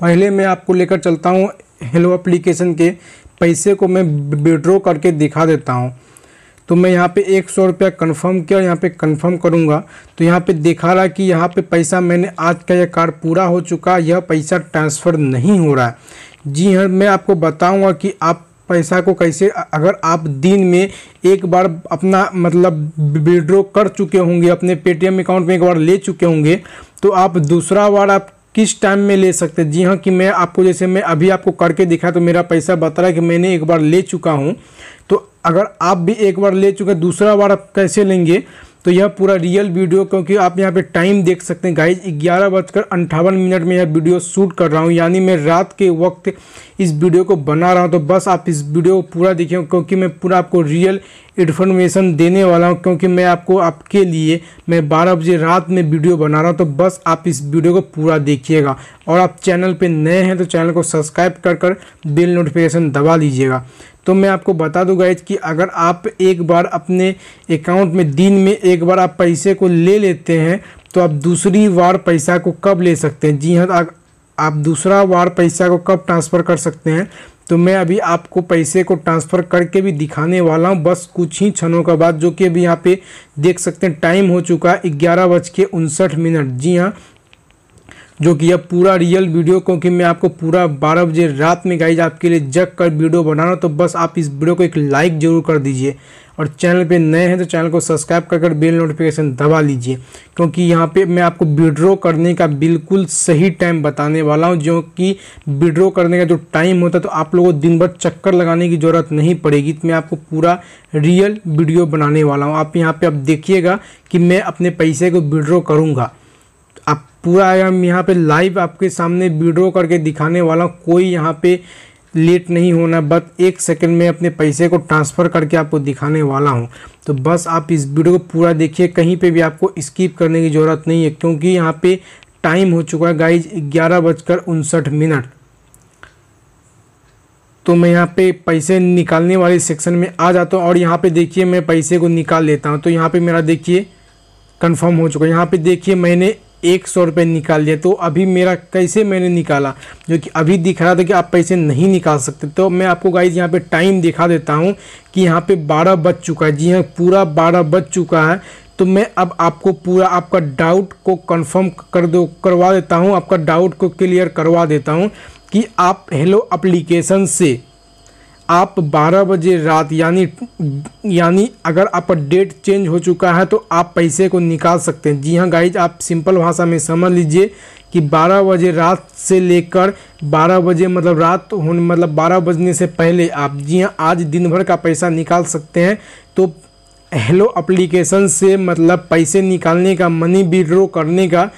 पहले मैं आपको लेकर चलता हूँ हेलो एप्लीकेशन के पैसे को मैं विड्रॉ करके दिखा देता हूँ तो मैं यहाँ पे एक सौ रुपया कन्फर्म किया यहाँ पे कन्फर्म करूँगा तो यहाँ पे दिखा रहा कि यहाँ पे पैसा मैंने आज का यह कार्ड पूरा हो चुका यह पैसा ट्रांसफ़र नहीं हो रहा है जी हाँ मैं आपको बताऊँगा कि आप पैसा को कैसे अगर आप दिन में एक बार अपना मतलब विड्रॉ कर चुके होंगे अपने पेटीएम अकाउंट में एक बार ले चुके होंगे तो आप दूसरा बार आप किस टाइम में ले सकते हैं जी हाँ कि मैं आपको जैसे मैं अभी आपको करके दिखा तो मेरा पैसा बता रहा है कि मैंने एक बार ले चुका हूँ तो अगर आप भी एक बार ले चुके दूसरा बार आप कैसे लेंगे तो यह पूरा रियल वीडियो क्योंकि आप यहाँ पे टाइम देख सकते हैं गाइज ग्यारह बजकर अंठावन मिनट में यह वीडियो शूट कर रहा हूँ यानी मैं रात के वक्त इस वीडियो को बना रहा हूँ तो बस आप इस वीडियो को पूरा देखें क्योंकि मैं पूरा आपको रियल इन्फॉर्मेशन देने वाला हूँ क्योंकि मैं आपको आपके लिए मैं बारह बजे रात में वीडियो बना रहा हूँ तो बस आप इस वीडियो को पूरा देखिएगा और आप चैनल पर नए हैं तो चैनल को सब्सक्राइब कर कर बिल नोटिफिकेशन दबा लीजिएगा तो मैं आपको बता दूं गाइज कि अगर आप एक बार अपने अकाउंट में दिन में एक बार आप पैसे को ले लेते हैं तो आप दूसरी बार पैसा को कब ले सकते हैं जी हाँ तो आप दूसरा बार पैसा को कब ट्रांसफ़र कर सकते हैं तो मैं अभी आपको पैसे को ट्रांसफ़र करके भी दिखाने वाला हूँ बस कुछ ही क्षणों का बाद जो कि अभी यहाँ पे देख सकते हैं टाइम हो चुका है ग्यारह बज के उनसठ मिनट जी हाँ जो कि यह पूरा रियल वीडियो क्योंकि मैं आपको पूरा बारह बजे रात में गाइज आपके लिए जग कर वीडियो बना रहा हूँ तो बस आप इस वीडियो को एक लाइक जरूर कर दीजिए और चैनल पे नए हैं तो चैनल को सब्सक्राइब कर कर बेल नोटिफिकेशन दबा लीजिए क्योंकि यहाँ पे मैं आपको विड्रॉ करने का बिल्कुल सही टाइम बताने वाला हूँ जो कि विड्रॉ करने का जो टाइम होता है तो आप लोगों को दिन भर चक्कर लगाने की ज़रूरत नहीं पड़ेगी तो मैं आपको पूरा रियल वीडियो बनाने वाला हूँ आप यहाँ पर आप देखिएगा कि मैं अपने पैसे को विड्रॉ करूँगा पूरा हम यहाँ पे लाइव आपके सामने वीड्रो करके दिखाने वाला हूँ कोई यहाँ पे लेट नहीं होना बस एक सेकंड में अपने पैसे को ट्रांसफ़र करके आपको दिखाने वाला हूँ तो बस आप इस वीडियो को पूरा देखिए कहीं पे भी आपको स्किप करने की ज़रूरत नहीं है क्योंकि यहाँ पे टाइम हो चुका है गाइज ग्यारह बजकर उनसठ मिनट तो मैं यहाँ पे पैसे निकालने वाले सेक्शन में आ जाता हूँ और यहाँ पे देखिए मैं पैसे को निकाल लेता हूँ तो यहाँ पे मेरा देखिए कंफर्म हो चुका है यहाँ पे देखिए मैंने एक सौ रुपये निकाल लिया तो अभी मेरा कैसे मैंने निकाला जो कि अभी दिख रहा था कि आप पैसे नहीं निकाल सकते तो मैं आपको गाइज यहाँ पे टाइम दिखा देता हूँ कि यहाँ पे बारह बज चुका है जी हाँ पूरा बारह बज चुका है तो मैं अब आपको पूरा आपका डाउट को कंफर्म कर दो करवा देता हूँ आपका डाउट को क्लियर करवा देता हूँ कि आप हेलो अप्लीकेशन से आप 12 बजे रात यानी यानी अगर आपका डेट चेंज हो चुका है तो आप पैसे को निकाल सकते हैं जी हाँ गाइज आप सिंपल भाषा में समझ लीजिए कि 12 बजे रात से लेकर 12 बजे मतलब रात होने मतलब 12 बजने से पहले आप जी हाँ आज दिन भर का पैसा निकाल सकते हैं तो हेलो अप्लीकेशन से मतलब पैसे निकालने का मनी विड्रो करने का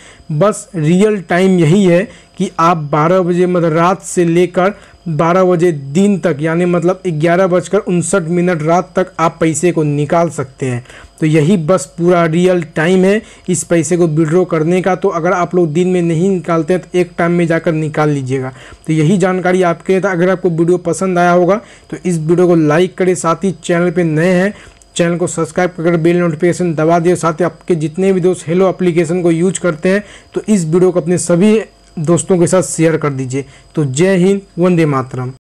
बस रियल टाइम यही है कि आप 12 बजे मतलब रात से लेकर बारह बजे दिन तक यानी मतलब ग्यारह बजकर उनसठ मिनट रात तक आप पैसे को निकाल सकते हैं तो यही बस पूरा रियल टाइम है इस पैसे को विड्रॉ करने का तो अगर आप लोग दिन में नहीं निकालते हैं तो एक टाइम में जाकर निकाल लीजिएगा तो यही जानकारी आपके लिए था अगर आपको वीडियो पसंद आया होगा तो इस वीडियो को लाइक करें साथ ही चैनल पर नए हैं चैनल को सब्सक्राइब करके बेल नोटिफिकेशन दबा दिए साथ ही आपके जितने भी दोस्त हेलो एप्लीकेशन को यूज करते हैं तो इस वीडियो को अपने सभी दोस्तों के साथ शेयर कर दीजिए तो जय हिंद वंदे मातरम